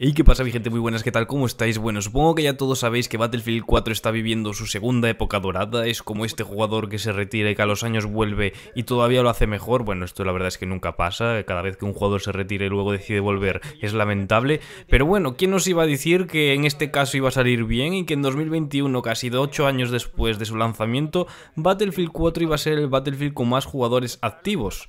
Hey, ¿qué pasa mi gente? Muy buenas, ¿qué tal? ¿Cómo estáis? Bueno, supongo que ya todos sabéis que Battlefield 4 está viviendo su segunda época dorada, es como este jugador que se retira y que a los años vuelve y todavía lo hace mejor, bueno, esto la verdad es que nunca pasa, cada vez que un jugador se retira y luego decide volver es lamentable, pero bueno, ¿quién nos iba a decir que en este caso iba a salir bien y que en 2021, casi 8 años después de su lanzamiento, Battlefield 4 iba a ser el Battlefield con más jugadores activos?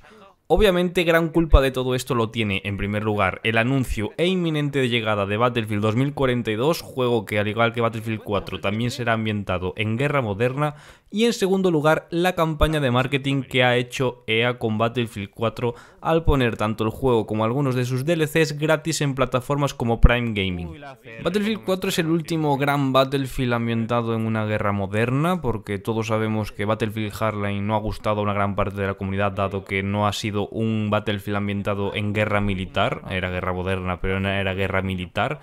Obviamente gran culpa de todo esto lo tiene, en primer lugar, el anuncio e inminente de llegada de Battlefield 2042, juego que al igual que Battlefield 4 también será ambientado en guerra moderna, y en segundo lugar, la campaña de marketing que ha hecho EA con Battlefield 4 al poner tanto el juego como algunos de sus DLCs gratis en plataformas como Prime Gaming. Battlefield 4 es el último gran Battlefield ambientado en una guerra moderna, porque todos sabemos que Battlefield Hardline no ha gustado a una gran parte de la comunidad dado que no ha sido un Battlefield ambientado en guerra militar, ah. era guerra moderna, pero no era guerra militar.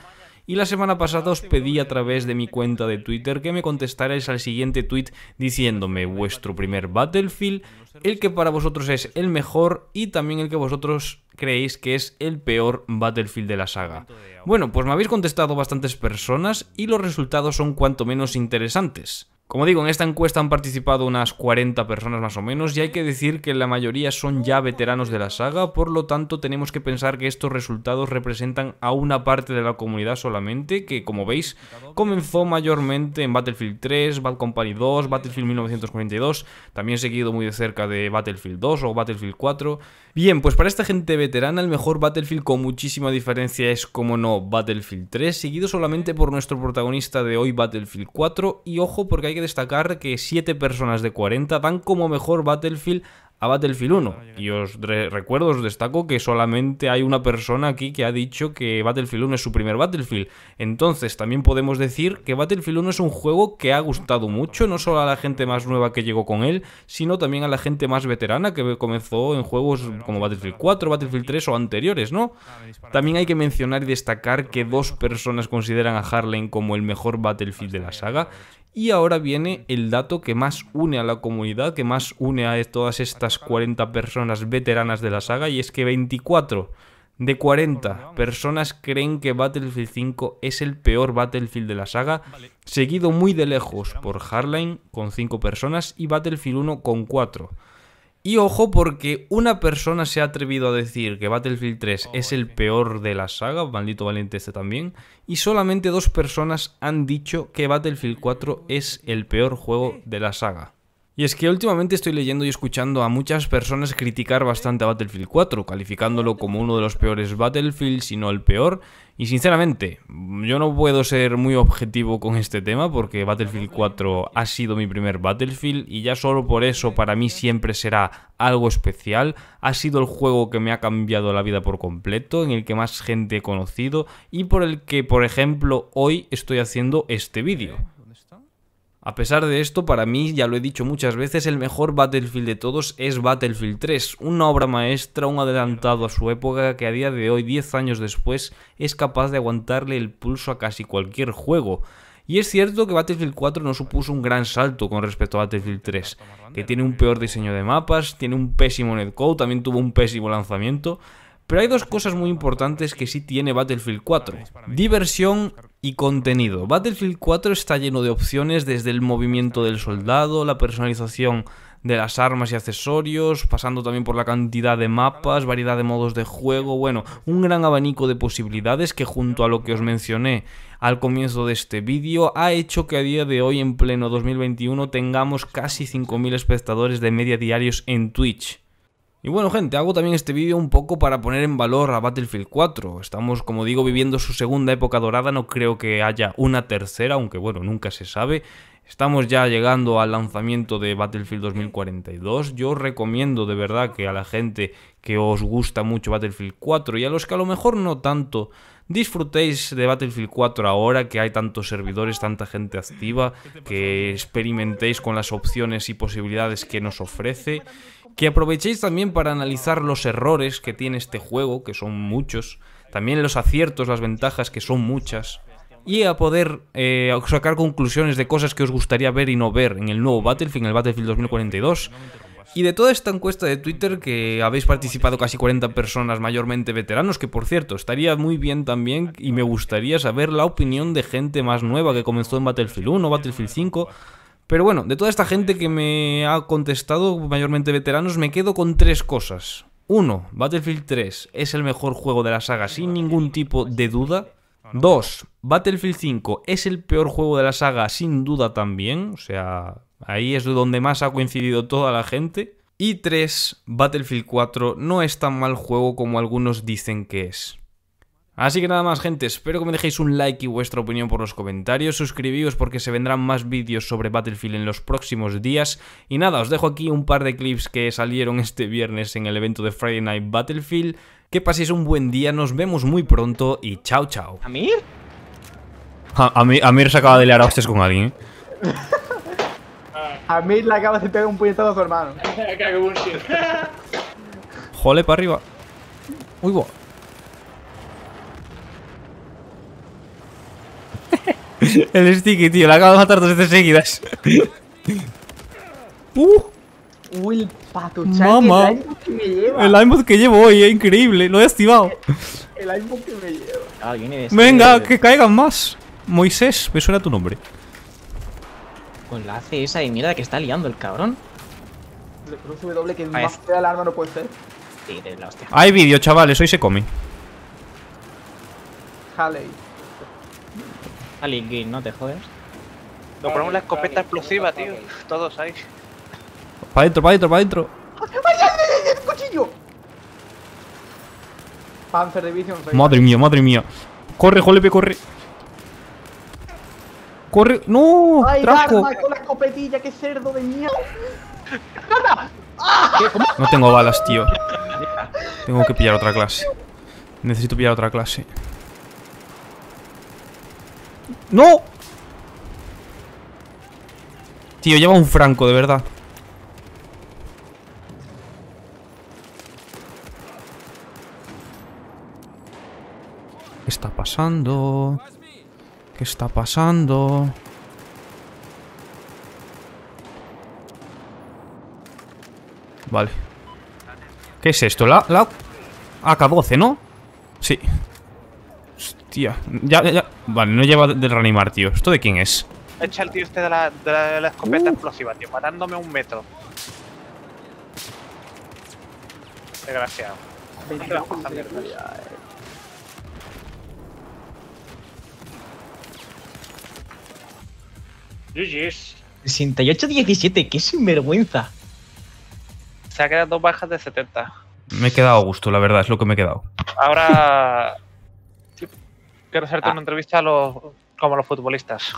Y la semana pasada os pedí a través de mi cuenta de Twitter que me contestarais al siguiente tweet diciéndome vuestro primer Battlefield, el que para vosotros es el mejor y también el que vosotros creéis que es el peor Battlefield de la saga. Bueno, pues me habéis contestado bastantes personas y los resultados son cuanto menos interesantes. Como digo, en esta encuesta han participado unas 40 personas más o menos y hay que decir que la mayoría son ya veteranos de la saga, por lo tanto tenemos que pensar que estos resultados representan a una parte de la comunidad solamente, que como veis comenzó mayormente en Battlefield 3, Bad Company 2, Battlefield 1942, también seguido muy de cerca de Battlefield 2 o Battlefield 4. Bien, pues para esta gente veterana el mejor Battlefield con muchísima diferencia es, como no, Battlefield 3, seguido solamente por nuestro protagonista de hoy Battlefield 4 y ojo porque hay que destacar que 7 personas de 40 dan como mejor Battlefield a Battlefield 1. Ah, y os recuerdo, os destaco que solamente hay una persona aquí que ha dicho que Battlefield 1 es su primer Battlefield. Entonces, también podemos decir que Battlefield 1 es un juego que ha gustado mucho, no solo a la gente más nueva que llegó con él, sino también a la gente más veterana que comenzó en juegos como Battlefield 4, Battlefield 3 o anteriores, ¿no? Ah, también hay que mencionar y destacar que dos personas consideran a Harlem como el mejor Battlefield de la saga y ahora viene el dato que más une a la comunidad, que más une a todas estas 40 personas veteranas de la saga, y es que 24 de 40 personas creen que Battlefield 5 es el peor Battlefield de la saga, seguido muy de lejos por Hardline con 5 personas y Battlefield 1 con 4. Y ojo porque una persona se ha atrevido a decir que Battlefield 3 es el peor de la saga, maldito valiente este también, y solamente dos personas han dicho que Battlefield 4 es el peor juego de la saga. Y es que últimamente estoy leyendo y escuchando a muchas personas criticar bastante a Battlefield 4, calificándolo como uno de los peores Battlefield, si no el peor. Y sinceramente, yo no puedo ser muy objetivo con este tema porque Battlefield 4 ha sido mi primer Battlefield y ya solo por eso para mí siempre será algo especial. Ha sido el juego que me ha cambiado la vida por completo, en el que más gente he conocido y por el que, por ejemplo, hoy estoy haciendo este vídeo. A pesar de esto, para mí, ya lo he dicho muchas veces, el mejor Battlefield de todos es Battlefield 3, una obra maestra, un adelantado a su época que a día de hoy, 10 años después, es capaz de aguantarle el pulso a casi cualquier juego. Y es cierto que Battlefield 4 no supuso un gran salto con respecto a Battlefield 3, que tiene un peor diseño de mapas, tiene un pésimo netcode, también tuvo un pésimo lanzamiento, pero hay dos cosas muy importantes que sí tiene Battlefield 4, diversión y contenido. Battlefield 4 está lleno de opciones desde el movimiento del soldado, la personalización de las armas y accesorios, pasando también por la cantidad de mapas, variedad de modos de juego, bueno, un gran abanico de posibilidades que junto a lo que os mencioné al comienzo de este vídeo ha hecho que a día de hoy en pleno 2021 tengamos casi 5.000 espectadores de media diarios en Twitch. Y bueno gente, hago también este vídeo un poco para poner en valor a Battlefield 4. Estamos, como digo, viviendo su segunda época dorada, no creo que haya una tercera, aunque bueno, nunca se sabe. Estamos ya llegando al lanzamiento de Battlefield 2042. Yo recomiendo de verdad que a la gente que os gusta mucho Battlefield 4 y a los que a lo mejor no tanto disfrutéis de Battlefield 4 ahora que hay tantos servidores, tanta gente activa, que experimentéis con las opciones y posibilidades que nos ofrece, que aprovechéis también para analizar los errores que tiene este juego, que son muchos, también los aciertos, las ventajas, que son muchas, y a poder eh, sacar conclusiones de cosas que os gustaría ver y no ver en el nuevo Battlefield, en el Battlefield 2042. Y de toda esta encuesta de Twitter que habéis participado casi 40 personas, mayormente veteranos, que por cierto, estaría muy bien también y me gustaría saber la opinión de gente más nueva que comenzó en Battlefield 1, Battlefield 5. Pero bueno, de toda esta gente que me ha contestado, mayormente veteranos, me quedo con tres cosas. Uno, Battlefield 3 es el mejor juego de la saga sin ningún tipo de duda. 2. Battlefield 5 es el peor juego de la saga, sin duda también. O sea, ahí es donde más ha coincidido toda la gente. Y 3. Battlefield 4 no es tan mal juego como algunos dicen que es. Así que nada más gente, espero que me dejéis un like y vuestra opinión por los comentarios, suscribíos porque se vendrán más vídeos sobre Battlefield en los próximos días y nada, os dejo aquí un par de clips que salieron este viernes en el evento de Friday Night Battlefield que paséis un buen día, nos vemos muy pronto y chao, chao. ¿Amir? A, Amir, se acaba de liar a hostias con alguien. ¿eh? Amir le acaba de pegar un puñetazo a su hermano. Jole, para arriba. Uy, guau. El sticky, tío, le acaba de matar dos veces seguidas. Uh. Uy, pato Mamá. El iPhone que El que llevo hoy, es eh, increíble. Lo he activado. El, aimbot que me lleva. Ah, Venga, que caigan más. Moisés, me suena tu nombre. Pues la hace esa de mierda que está liando el cabrón. Le cruce doble que más fea la arma no puede ser. Sí, de la hostia. Hay vídeo, chavales, hoy se come. Halley. Halley, no te jodes. Nos ponemos la escopeta explosiva, tío. Todos ahí. Para adentro, para adentro, para adentro. ¡Ay, el cuchillo! Panzer de Madre mía, madre mía. Corre, Jolepe, corre. Corre. ¡No! ¡Ay, con la escopetilla! ¡Qué cerdo de mierda! No tengo balas, tío. Tengo que pillar otra clase. Necesito pillar otra clase. ¡No! Tío, lleva un franco, de verdad. ¿Qué está pasando? ¿Qué está pasando? Vale. ¿Qué es esto? La, la... AK-12, ¿no? Sí. Hostia. Ya, ya. Vale, no lleva de reanimar, tío. ¿Esto de quién es? Echa el tío este de la, de escopeta uh. explosiva, tío. Matándome un metro. Desgraciado. 68-17, qué sinvergüenza. Se ha quedado dos bajas de 70. Me he quedado a gusto, la verdad, es lo que me he quedado. Ahora quiero hacerte ah. una entrevista a los, como los futbolistas.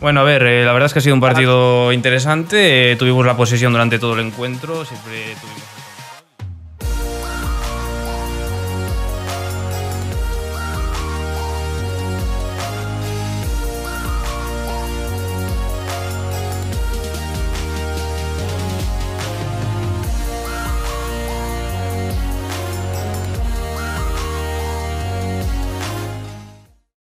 Bueno, a ver, eh, la verdad es que ha sido un partido interesante. Eh, tuvimos la posesión durante todo el encuentro, siempre tuvimos